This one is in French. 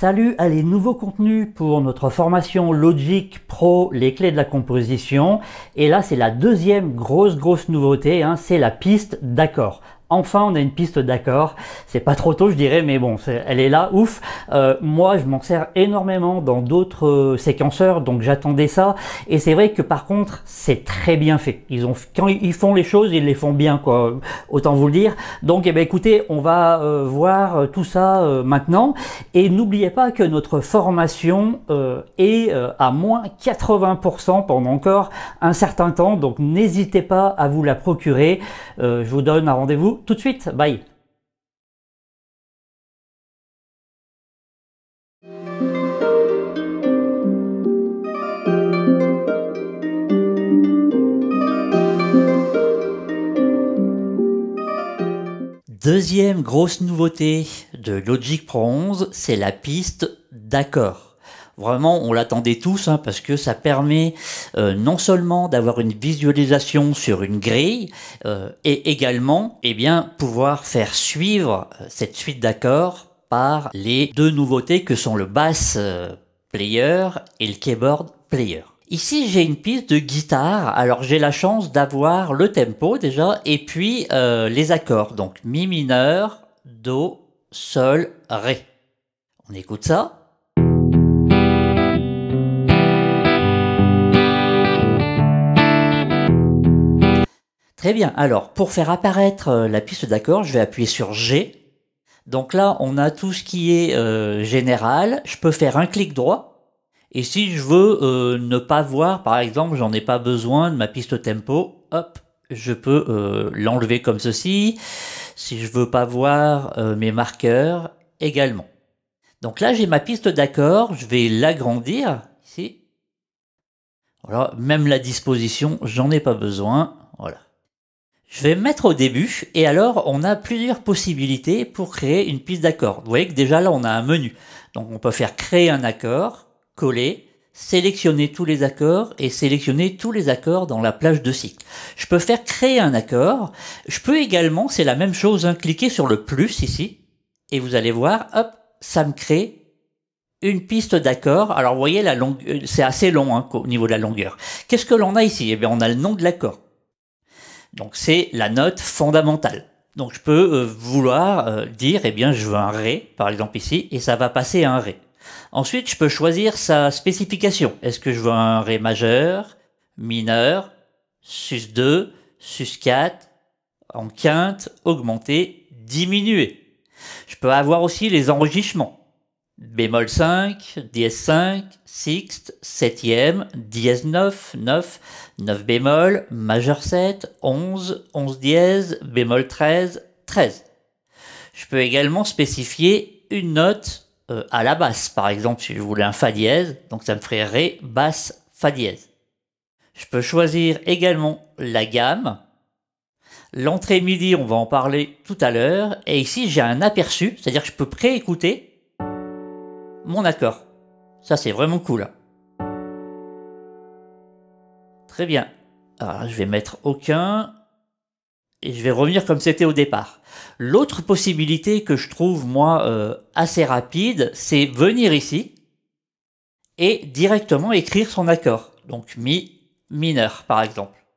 Salut à les nouveaux contenus pour notre formation Logic Pro, les clés de la composition. Et là, c'est la deuxième grosse, grosse nouveauté, hein, c'est la piste d'accord. Enfin, on a une piste d'accord. C'est pas trop tôt, je dirais, mais bon, elle est là, ouf. Euh, moi, je m'en sers énormément dans d'autres euh, séquenceurs, donc j'attendais ça. Et c'est vrai que par contre, c'est très bien fait. Ils ont, quand ils font les choses, ils les font bien, quoi. Autant vous le dire. Donc, eh ben écoutez, on va euh, voir tout ça maintenant. Et n'oubliez pas que notre formation est à moins 80% pendant encore un certain temps. Donc, n'hésitez pas à vous la procurer. je vous donne un rendez-vous tout de suite. Bye. Deuxième grosse nouveauté de Logic Pro 11, c'est la piste d'accord. Vraiment, on l'attendait tous hein, parce que ça permet euh, non seulement d'avoir une visualisation sur une grille euh, et également, eh bien, pouvoir faire suivre euh, cette suite d'accords par les deux nouveautés que sont le bass player et le keyboard player. Ici, j'ai une piste de guitare. Alors, j'ai la chance d'avoir le tempo déjà et puis les accords. Donc, mi mineur, do, sol, ré. On écoute ça. Très bien. Alors, pour faire apparaître euh, la piste d'accord, je vais appuyer sur G. Donc là, on a tout ce qui est euh, général. Je peux faire un clic droit. Et si je veux euh, ne pas voir, par exemple, j'en ai pas besoin de ma piste tempo, hop, je peux l'enlever comme ceci. Si je veux pas voir mes marqueurs, également. Donc là, j'ai ma piste d'accord. Je vais l'agrandir ici. Voilà, même la disposition, j'en ai pas besoin. Voilà. Je vais mettre au début et alors on a plusieurs possibilités pour créer une piste d'accord. Vous voyez que déjà là on a un menu. Donc on peut faire créer un accord, coller, sélectionner tous les accords et sélectionner tous les accords dans la plage de cycle. Je peux faire créer un accord. Je peux également, c'est la même chose, hein, cliquer sur le plus ici et vous allez voir, hop, ça me crée une piste d'accord. Alors vous voyez la longue, euh, c'est assez long hein, au niveau de la longueur. Qu'est-ce que l'on a ici Eh bien on a le nom de l'accord donc c'est la note fondamentale. Donc je peux euh, vouloir euh, dire, eh bien je veux un Ré, par exemple ici, et ça va passer à un Ré. Ensuite, je peux choisir sa spécification. Est-ce que je veux un Ré majeur, mineur, sus 2, sus 4, en quinte, augmenté, diminué. Je peux avoir aussi les enregistrements bémol 5, dièse 5, sixte, septième, dièse 9, 9, 9 bémol, majeur 7, 11, 11 dièse, bémol 13, 13. Je peux également spécifier une note euh, à la basse. Par exemple, si je voulais un fa dièse, donc ça me ferait ré, basse, fa dièse. Je peux choisir également la gamme. L'entrée midi, on va en parler tout à l'heure. Et ici, j'ai un aperçu, c'est-à-dire que je peux pré-écouter, mon accord. Ça, c'est vraiment cool. Très bien. Alors, je vais mettre aucun. Et je vais revenir comme c'était au départ. L'autre possibilité que je trouve, moi, euh, assez rapide, c'est venir ici et directement écrire son accord. Donc, mi mineur, par exemple.